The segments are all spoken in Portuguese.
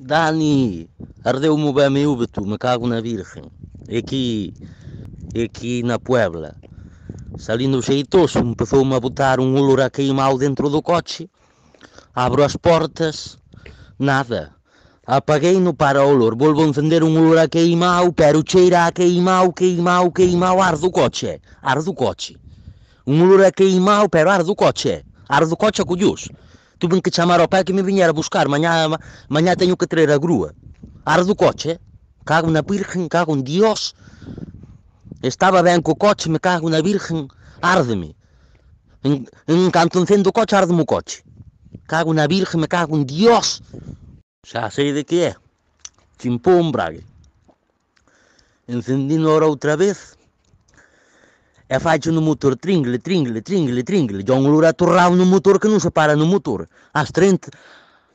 Dani, ardeu-me o bem úbito, me cago na Virgem. Aqui, aqui na Puebla. Salindo jeitoso, me foi-me a botar um olor a queimar dentro do coche. Abro as portas, nada. Apaguei no para olor, volvo a encender um olor a queimar, pero cheira a queimar, queimar, queimar, ar do coche, ar do coche. Um olor a queimar, pero ar do coche, ar do coche acudiu. cujus. tuve que chamar ao pai que me vinha a buscar. Mañá, mañá tenho que traer a grua. Ar do coche. Cago na virgen, cago en Dios. Estaba ben co coche, me cago na virgen. Arde-me. En, en canto encendo o coche, arde-me o coche. Cago na virgen, me cago en Dios. Xa sei de que é. Chimpou un brague. Encendindo agora outra vez é feito no motor tringle, tringle, tringle, tringle. um Lura atorrado no motor que não se para no motor. Às 30,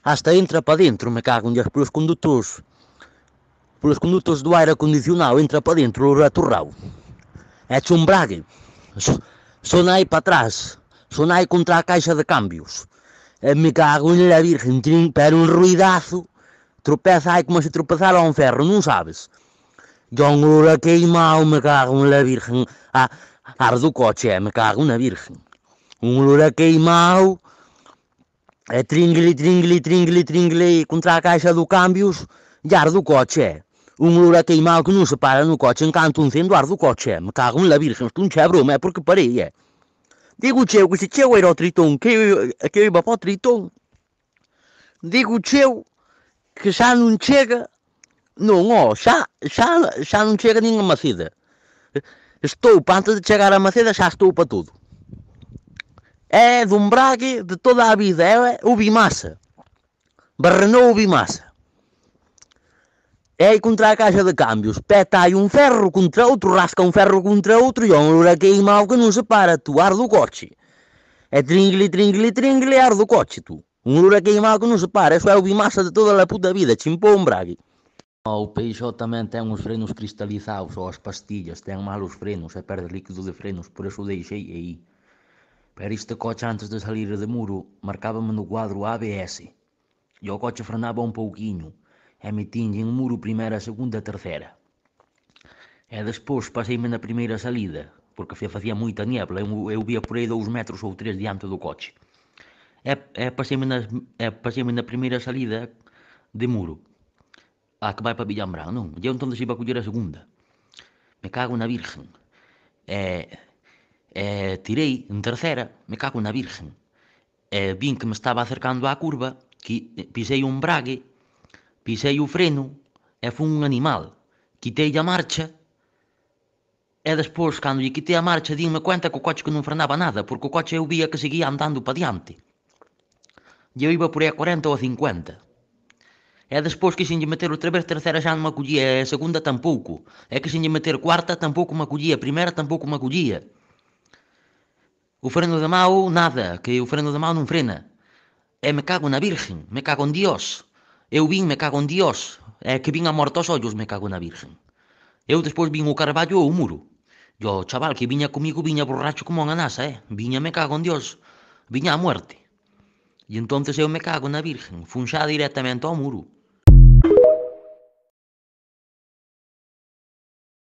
hasta entra para dentro, me cago em Deus, é pelos condutores. Pelos condutores do ar acondicionado, entra para dentro, Lura atorrado. É um brague. Sonai para trás, sonai contra a caixa de câmbios. É, me cago em la é virgem, para um ruidaço. Tropeça aí como se tropeçar a um ferro, não sabes? um Lura queimou, me cago em la virgem. Ah, arde o coche, é, me cago na virgem. Um loura a é tringli, tringli, tringli, tringli, contra a caixa do câmbios, e arde o coche, é. Um loura a que não se para no coche, encanta um sendo arde o coche, é, me cago na virgem, isto não é broma, é porque parei, é. Digo teu, que se teu era o Triton, que eu, que eu iba para o Triton. Digo teu, que já não chega, não, ó, já, já, já não chega nenhuma cida estou antes de chegar a Maceda já para tudo. É de um Braga de toda a vida, é o Bimassa. Barrenou o Bimassa. É contra a caixa de câmbios. Peta aí um ferro contra outro, rasca um ferro contra outro e é um huraquim mau que não para tu, ar do coche. É tringle, tringle, tringle, ar do coche, tu. Um huraquim mau que não para isso é o Bimassa de toda a puta vida, chimpou um Braga. O peixo tamén ten uns frenos cristalizados, ou as pastillas, ten malos frenos e perde líquido de frenos, por eso deixei aí. Pero este coche antes de salir de muro, marcábame no quadro ABS. E o coche frenaba un pouquiño, e me en muro primeira, segunda e terceira. E despois pasei-me na primeira salida, porque se facía moita niebla, eu, eu vía por aí dous metros ou tres diante do coche. E, e pasei-me na, pasei na primeira salida de muro, a ah, que vai para Villambrán, non. E un entón de se iba a coller a segunda. Me cago na virgen. E, e tirei en terceira, me cago na virgen. E vin que me estaba acercando á curva, que pisei un brague, pisei o freno, e fun un animal. Quitei a marcha, e despois, cando lle quitei a marcha, dinme cuenta que o coche que non frenaba nada, porque o coche eu vía que seguía andando para diante. E eu iba por aí a 40 ou a 50. E despois que quixenlle meter outra vez terceira xa non me acollía, e segunda tampouco. E quixenlle meter cuarta tampouco me acollía, primeira tampouco me acollía. O freno de mau, nada, que o freno de mau non frena. E me cago na Virgen, me cago en Dios. Eu vin, me cago en Dios. E que vin a mortos ollos, me cago na Virgen. Eu despois vin o Carballo ou o muro. E o chaval que viña comigo viña borracho como unha nasa, eh? Viña, me cago en Dios. Viña a muerte. E entonces eu me cago na Virgen. Fun xa directamente ao muro.